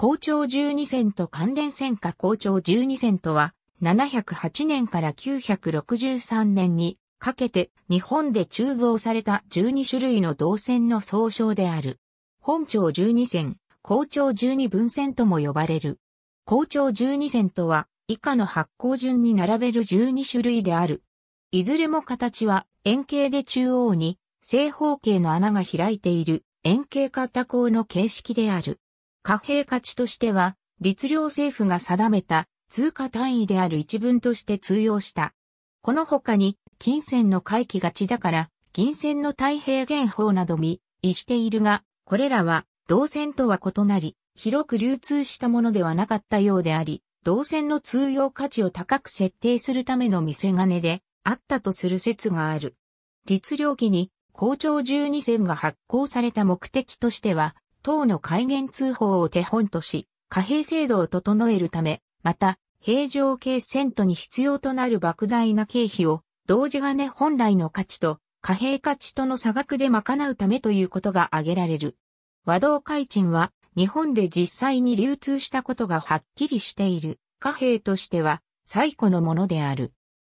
校長12線と関連線下校長12線とは、708年から963年にかけて日本で鋳造された12種類の銅線の総称である。本庁12線、校長12分線とも呼ばれる。校長12線とは以下の発行順に並べる12種類である。いずれも形は円形で中央に正方形の穴が開いている円形型鋼の形式である。貨幣価値としては、律令政府が定めた通貨単位である一文として通用した。この他に、金銭の回帰がちだから、銀銭の太平元法など見、意しているが、これらは、銅銭とは異なり、広く流通したものではなかったようであり、銅銭の通用価値を高く設定するための見せ金であったとする説がある。律令期に、校長12銭が発行された目的としては、等の改元通報を手本とし、貨幣制度を整えるため、また、平常系セントに必要となる莫大な経費を、同時金本来の価値と、貨幣価値との差額で賄うためということが挙げられる。和道開賃は、日本で実際に流通したことがはっきりしている貨幣としては最古のものである。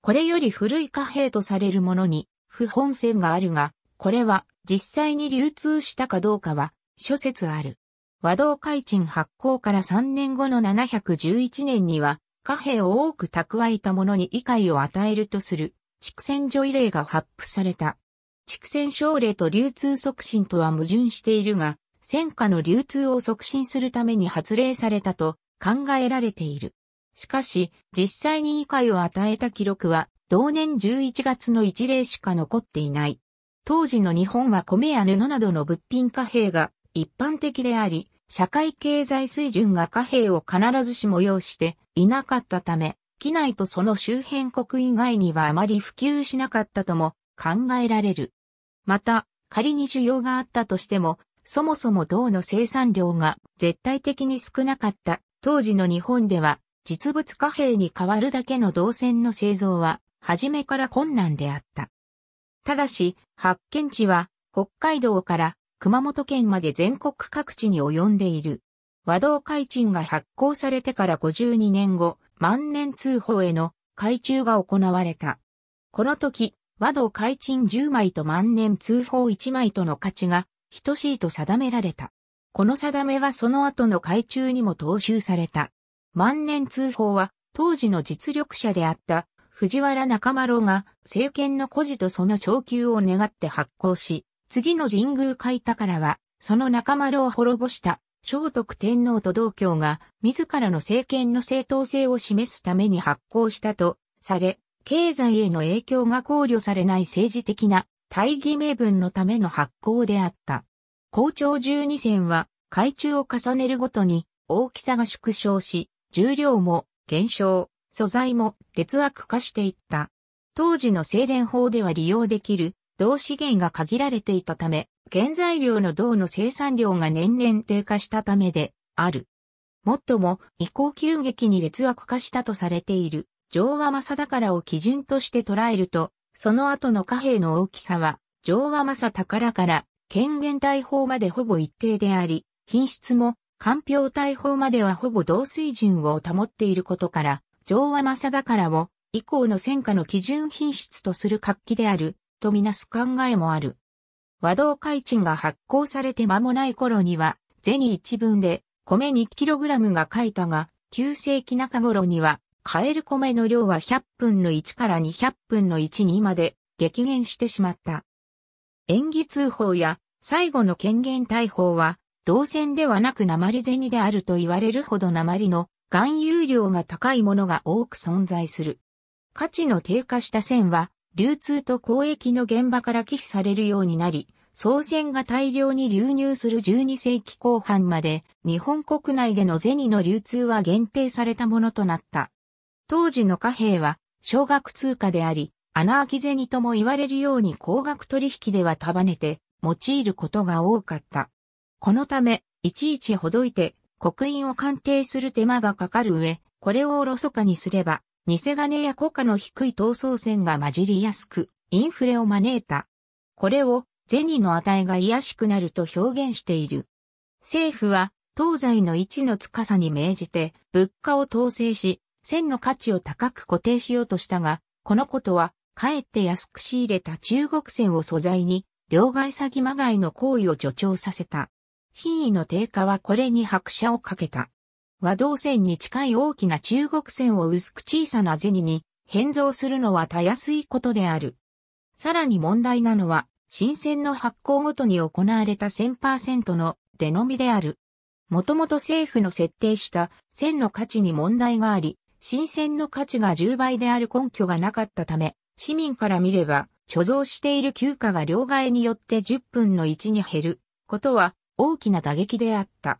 これより古い貨幣とされるものに不本線があるが、これは実際に流通したかどうかは諸説ある。和道開鎮発行から3年後の711年には、貨幣を多く蓄えた者に異界を与えるとする、畜船所異例が発布された。畜船奨励と流通促進とは矛盾しているが、戦火の流通を促進するために発令されたと考えられている。しかし、実際に異界を与えた記録は、同年11月の一例しか残っていない。当時の日本は米や布などの物品貨幣が一般的であり、社会経済水準が貨幣を必ずしも要していなかったため、機内とその周辺国以外にはあまり普及しなかったとも考えられる。また、仮に需要があったとしても、そもそも銅の生産量が絶対的に少なかった当時の日本では、実物貨幣に代わるだけの銅線の製造は、初めから困難であった。ただし、発見地は、北海道から熊本県まで全国各地に及んでいる。和道海賃が発行されてから52年後、万年通報への改中が行われた。この時、和道海賃10枚と万年通報1枚との価値が等しいと定められた。この定めはその後の改中にも踏襲された。万年通報は当時の実力者であった藤原中丸が政権の孤児とその長久を願って発行し、次の神宮開らは、その仲間らを滅ぼした聖徳天皇と道教が自らの政権の正当性を示すために発行したとされ、経済への影響が考慮されない政治的な大義名分のための発行であった。校長十二戦は、海中を重ねるごとに大きさが縮小し、重量も減少、素材も劣悪化していった。当時の精錬法では利用できる銅資源が限られていたため、原材料の銅の生産量が年々低下したためである。もっとも、移行急激に劣悪化したとされている、上和正宝を基準として捉えると、その後の貨幣の大きさは、上和正宝から、権限大砲までほぼ一定であり、品質も、官票大砲まではほぼ同水準を保っていることから、上和正宝を、以降の戦果の基準品質とする活気である、とみなす考えもある。和道開賃が発行されて間もない頃には、銭一分で米 2kg が書いたが、9世紀中頃には、買える米の量は100分の1から200分の1にまで激減してしまった。演技通報や最後の権限大砲は、銅線ではなく鉛銭であると言われるほど鉛の含有量が高いものが多く存在する。価値の低下した線は流通と交易の現場から寄付されるようになり、総船が大量に流入する12世紀後半まで日本国内での銭の流通は限定されたものとなった。当時の貨幣は少額通貨であり、穴あき銭とも言われるように高額取引では束ねて用いることが多かった。このため、いちいちほどいて、刻印を鑑定する手間がかかる上、これをおろそかにすれば、偽金や国家の低い闘争船が混じりやすく、インフレを招いた。これを、銭の値が癒しくなると表現している。政府は、東西の位置の司に命じて、物価を統制し、線の価値を高く固定しようとしたが、このことは、かえって安く仕入れた中国船を素材に、両替詐欺まがいの行為を助長させた。品位の低下はこれに拍車をかけた。和道線に近い大きな中国線を薄く小さな銭に変造するのはたやすいことである。さらに問題なのは、新鮮の発行ごとに行われた1000%の出のみである。もともと政府の設定した線の価値に問題があり、新鮮の価値が10倍である根拠がなかったため、市民から見れば、貯蔵している休暇が両替によって10分の1に減ることは大きな打撃であった。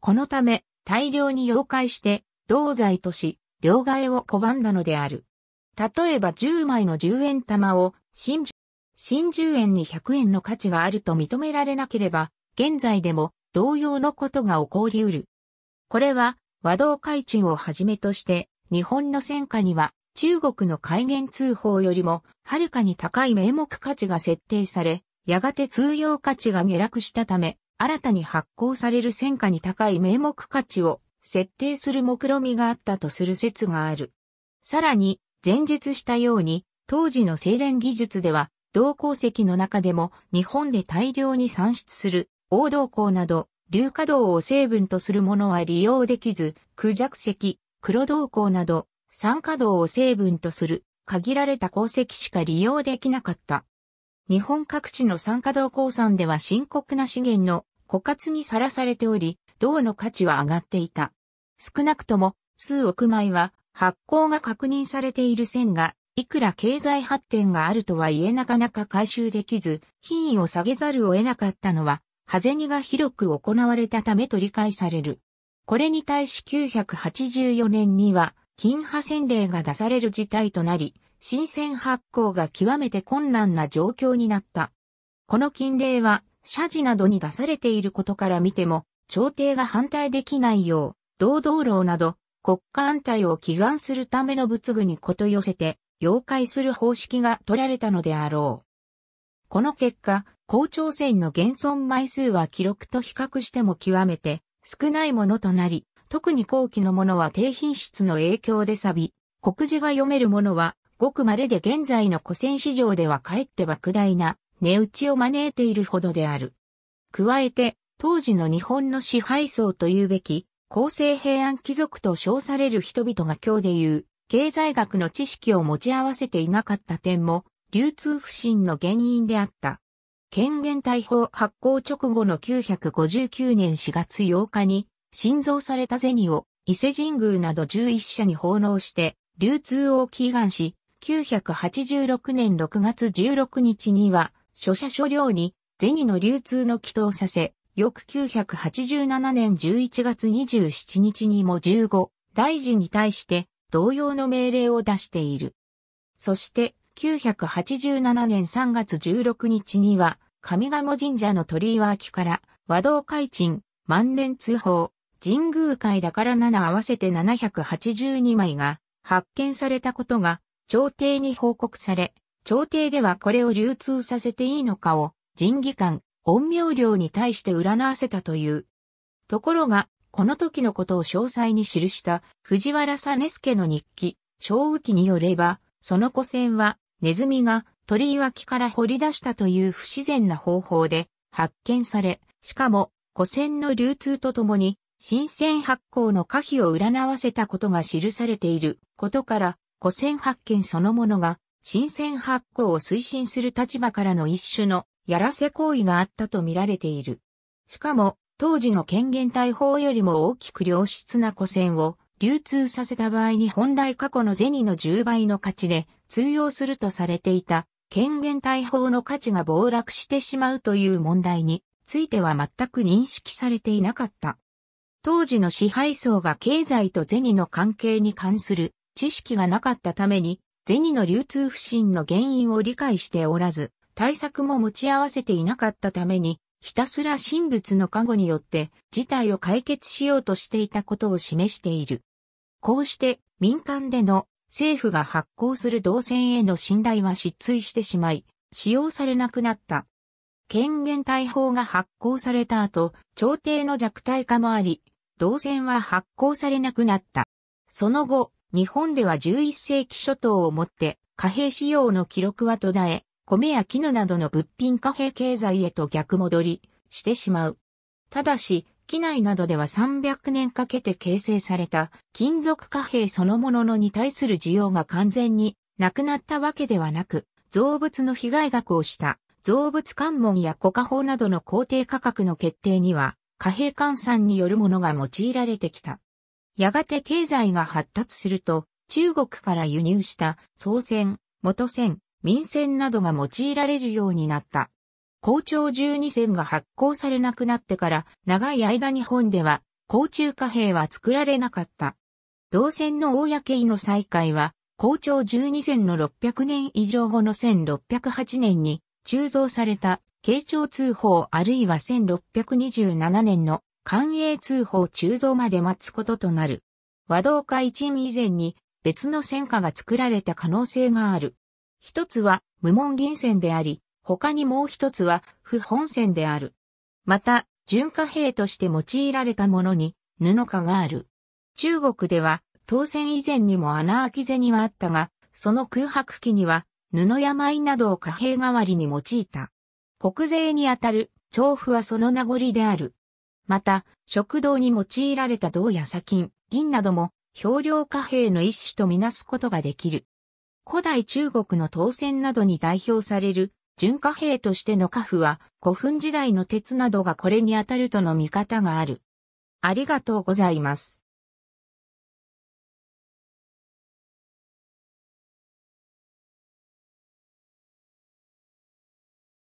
このため、大量に溶解して、銅剤とし、両替を拒んだのである。例えば10枚の10円玉を、新10円に100円の価値があると認められなければ、現在でも同様のことが起こり得る。これは和道海中をはじめとして、日本の戦火には中国の戒厳通報よりもはるかに高い名目価値が設定され、やがて通用価値が下落したため、新たに発行される戦果に高い名目価値を設定する目論見があったとする説がある。さらに、前述したように、当時の精錬技術では、銅鉱石の中でも日本で大量に産出する黄銅鉱など、硫化銅を成分とするものは利用できず、空弱石、黒銅鉱など、酸化銅を成分とする限られた鉱石しか利用できなかった。日本各地の酸化銅鉱山では深刻な資源の枯渇にさらされており、銅の価値は上がっていた。少なくとも数億枚は発行が確認されている線が、いくら経済発展があるとは言えなかなか回収できず、品位を下げざるを得なかったのは、ハゼニが広く行われたためと理解される。これに対し984年には、金派洗礼が出される事態となり、新鮮発行が極めて困難な状況になった。この金令は謝辞などに出されていることから見ても、朝廷が反対できないよう、堂々論など、国家安泰を祈願するための仏具にこと寄せて、妖怪する方式が取られたのであろう。この結果、校長選の現存枚数は記録と比較しても極めて少ないものとなり、特に後期のものは低品質の影響で錆び、国字が読めるものはごく稀で現在の古戦市場ではかえって莫大な値打ちを招いているほどである。加えて、当時の日本の支配層というべき、厚生平安貴族と称される人々が今日でいう、経済学の知識を持ち合わせていなかった点も、流通不振の原因であった。権限大法発行直後の959年4月8日に、新造された銭を伊勢神宮など11社に奉納して、流通を祈願し、986年6月16日には、書写書量に銭の流通の祈祷させ、翌987年11月27日にも15大臣に対して同様の命令を出している。そして987年3月16日には上賀茂神社の鳥居脇から和道開鎮万年通報神宮会だから7合わせて782枚が発見されたことが朝廷に報告され、朝廷ではこれを流通させていいのかを、人義官、陰陽寮に対して占わせたという。ところが、この時のことを詳細に記した藤原さす助の日記、小雨記によれば、その古銭は、ネズミが鳥居脇から掘り出したという不自然な方法で発見され、しかも古銭の流通とともに、新鮮発行の可否を占わせたことが記されていることから、古銭発見そのものが新鮮発行を推進する立場からの一種のやらせ行為があったと見られている。しかも、当時の権限大法よりも大きく良質な古銭を流通させた場合に本来過去の銭の10倍の価値で通用するとされていた権限大法の価値が暴落してしまうという問題については全く認識されていなかった。当時の支配層が経済と銭の関係に関する知識がなかったために銭の流通不振の原因を理解しておらず、対策も持ち合わせていなかったために、ひたすら神仏の加護によって事態を解決しようとしていたことを示している。こうして民間での政府が発行する動線への信頼は失墜してしまい、使用されなくなった。権限大法が発行された後、朝廷の弱体化もあり、動線は発行されなくなった。その後、日本では11世紀初頭をもって貨幣使用の記録は途絶え、米や絹などの物品貨幣経済へと逆戻りしてしまう。ただし、機内などでは300年かけて形成された金属貨幣そのもののに対する需要が完全になくなったわけではなく、造物の被害額をした造物関門や古貨法などの工程価格の決定には貨幣換算によるものが用いられてきた。やがて経済が発達すると、中国から輸入した総船、元船、民船などが用いられるようになった。校長12船が発行されなくなってから長い間日本では校中貨幣は作られなかった。同船の公井の再開は校長12船の600年以上後の1608年に鋳造された慶長通報あるいは1627年の官営通報鋳造まで待つこととなる。和道化一味以前に別の戦火が作られた可能性がある。一つは無門銀線であり、他にもう一つは不本線である。また、純火兵として用いられたものに布火がある。中国では当選以前にも穴空き銭はあったが、その空白期には布や舞などを貨幣代わりに用いた。国税にあたる、調布はその名残である。また、食堂に用いられた銅や砂金、銀なども、氷量貨幣の一種とみなすことができる。古代中国の当選などに代表される、純貨幣としての貨幣は、古墳時代の鉄などがこれに当たるとの見方がある。ありがとうございます。